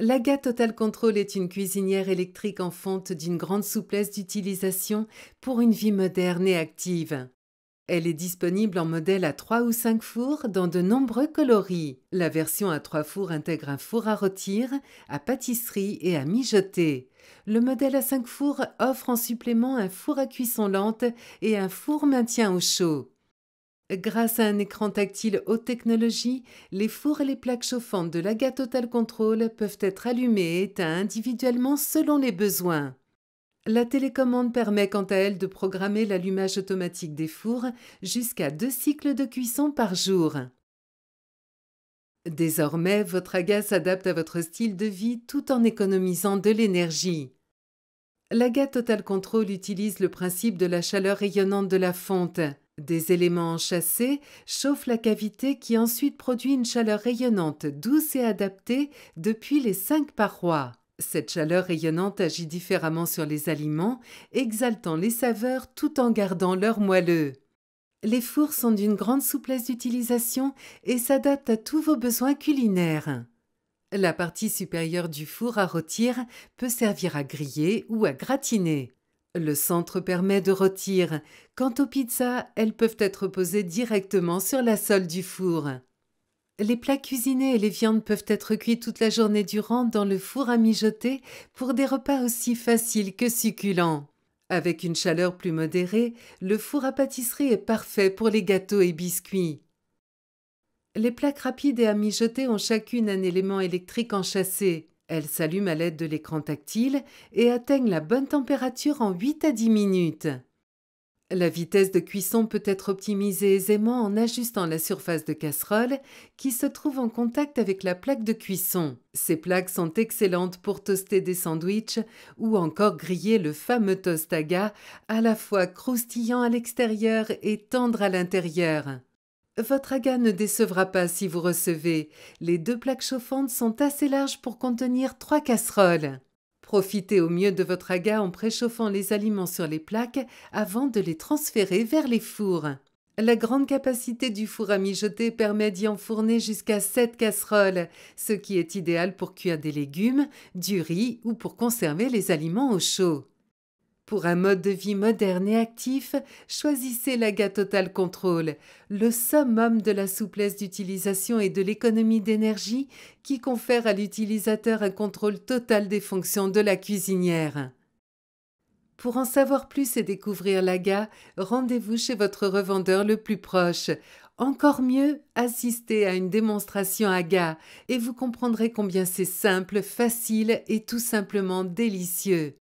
L'Aga Total Control est une cuisinière électrique en fonte d'une grande souplesse d'utilisation pour une vie moderne et active. Elle est disponible en modèle à 3 ou 5 fours dans de nombreux coloris. La version à 3 fours intègre un four à rôtir, à pâtisserie et à mijoter. Le modèle à 5 fours offre en supplément un four à cuisson lente et un four maintien au chaud. Grâce à un écran tactile haute technologie, les fours et les plaques chauffantes de l'AGA Total Control peuvent être allumés et éteints individuellement selon les besoins. La télécommande permet quant à elle de programmer l'allumage automatique des fours jusqu'à deux cycles de cuisson par jour. Désormais, votre AGA s'adapte à votre style de vie tout en économisant de l'énergie. L'AGA Total Control utilise le principe de la chaleur rayonnante de la fonte. Des éléments enchâssés chauffent la cavité qui ensuite produit une chaleur rayonnante douce et adaptée depuis les cinq parois. Cette chaleur rayonnante agit différemment sur les aliments, exaltant les saveurs tout en gardant leur moelleux. Les fours sont d'une grande souplesse d'utilisation et s'adaptent à tous vos besoins culinaires. La partie supérieure du four à rôtir peut servir à griller ou à gratiner. Le centre permet de rôtir. Quant aux pizzas, elles peuvent être posées directement sur la sole du four. Les plats cuisinés et les viandes peuvent être cuits toute la journée durant dans le four à mijoter pour des repas aussi faciles que succulents. Avec une chaleur plus modérée, le four à pâtisserie est parfait pour les gâteaux et biscuits. Les plaques rapides et à mijoter ont chacune un élément électrique enchâssé. Elles s'allument à l'aide de l'écran tactile et atteignent la bonne température en 8 à 10 minutes. La vitesse de cuisson peut être optimisée aisément en ajustant la surface de casserole qui se trouve en contact avec la plaque de cuisson. Ces plaques sont excellentes pour toaster des sandwichs ou encore griller le fameux toast aga, à la fois croustillant à l'extérieur et tendre à l'intérieur. Votre aga ne décevra pas si vous recevez. Les deux plaques chauffantes sont assez larges pour contenir trois casseroles. Profitez au mieux de votre aga en préchauffant les aliments sur les plaques avant de les transférer vers les fours. La grande capacité du four à mijoter permet d'y enfourner jusqu'à sept casseroles, ce qui est idéal pour cuire des légumes, du riz ou pour conserver les aliments au chaud. Pour un mode de vie moderne et actif, choisissez l'AGA Total Control, le summum de la souplesse d'utilisation et de l'économie d'énergie qui confère à l'utilisateur un contrôle total des fonctions de la cuisinière. Pour en savoir plus et découvrir l'AGA, rendez-vous chez votre revendeur le plus proche. Encore mieux, assistez à une démonstration AGA et vous comprendrez combien c'est simple, facile et tout simplement délicieux.